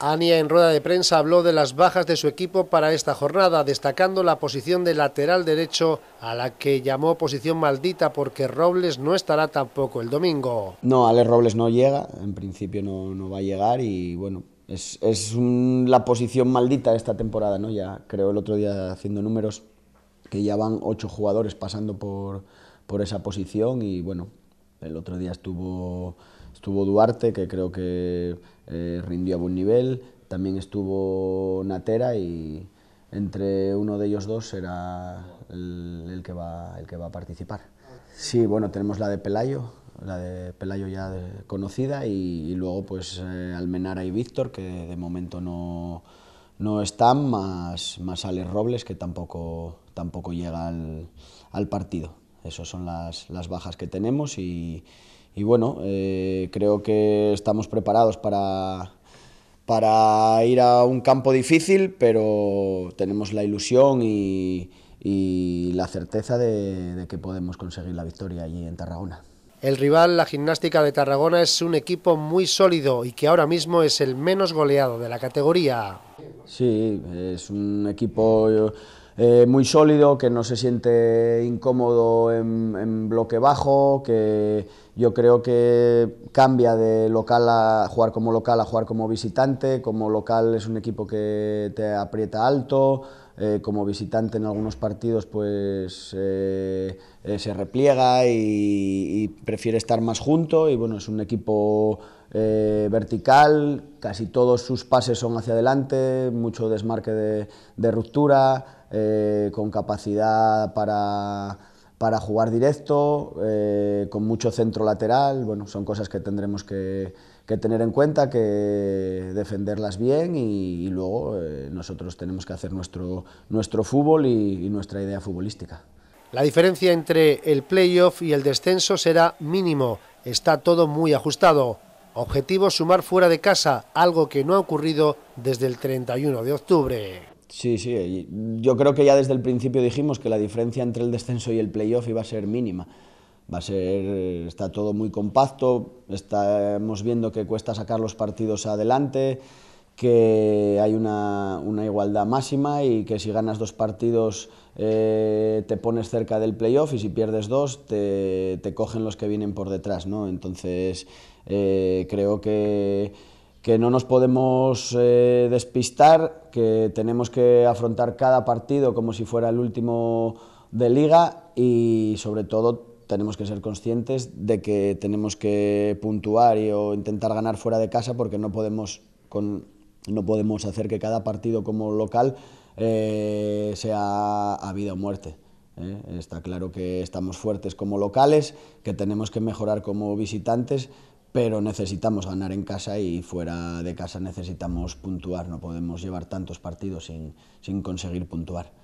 Ania en rueda de prensa habló de las bajas de su equipo para esta jornada, destacando la posición de lateral derecho a la que llamó posición maldita porque Robles no estará tampoco el domingo. No, Alex Robles no llega, en principio no, va a llegar y bueno, es, la posición maldita de esta temporada, ¿no? Ya creo el otro día haciendo números que ya van ocho jugadores pasando por, por esa posición y bueno, el otro día estuvo, estuvo Duarte, que creo que eh, rindió a buen nivel, también estuvo Natera y entre uno de ellos dos será el, que, va, el que va a participar. Sí, bueno, tenemos la de Pelayo, la de Pelayo ya conocida y, luego pues eh, Almenara y Víctor, que de, momento no, no están, más, más Alex Robles, que tampoco, tampoco llega al partido. Esas son las, bajas que tenemos y, bueno, eh, creo que estamos preparados para, para ir a un campo difícil, pero tenemos la ilusión y, la certeza de, de que podemos conseguir la victoria allí en Tarragona. El rival, la gimnástica de Tarragona, es un equipo muy sólido y que ahora mismo es el menos goleado de la categoría. Sí, es un equipo eh, muy sólido, que no se siente incómodo en, en, bloque bajo, que yo creo que cambia de local a jugar como local a jugar como visitante, como local es un equipo que te aprieta alto, eh, como visitante en algunos partidos pues eh, eh, se repliega y, prefiere estar más junto y bueno, es un equipo vertical, casi todos sus pases son hacia adelante, mucho desmarque de, ruptura, con capacidad para para jugar directo, con mucho centro lateral, bueno, son cosas que tendremos que, que tener en cuenta, que defenderlas bien y, luego eh, nosotros tenemos que hacer nuestro, nuestro fútbol y, y nuestra idea futbolística. La diferencia entre el playoff y el descenso será mínimo, está todo muy ajustado. Objetivo sumar fuera de casa, algo que no ha ocurrido desde el 31 de octubre. Sí, sí, yo creo que ya desde el principio dijimos que la diferencia entre el descenso y el playoff iba a ser mínima va a ser, está todo muy compacto, estamos viendo que cuesta sacar los partidos adelante, que hay una, igualdad máxima y que si ganas dos partidos eh, te pones cerca del playoff y si pierdes dos te, cogen los que vienen por detrás, ¿no? Entonces eh, creo que, no nos podemos eh, despistar, que tenemos que afrontar cada partido como si fuera el último de liga y sobre todo tenemos que ser conscientes de que tenemos que puntuar y, o intentar ganar fuera de casa porque no podemos, no podemos hacer que cada partido como local eh, sea a vida o muerte. ¿eh? Está claro que estamos fuertes como locales, que tenemos que mejorar como visitantes, pero necesitamos ganar en casa y fuera de casa necesitamos puntuar. No podemos llevar tantos partidos sin conseguir puntuar.